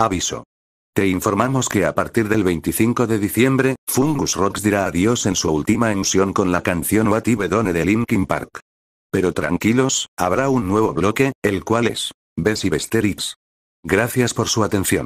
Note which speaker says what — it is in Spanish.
Speaker 1: Aviso. Te informamos que a partir del 25 de diciembre, Fungus Rocks dirá adiós en su última emisión con la canción What Bedone de Linkin Park. Pero tranquilos, habrá un nuevo bloque, el cual es Bess y Gracias por su atención.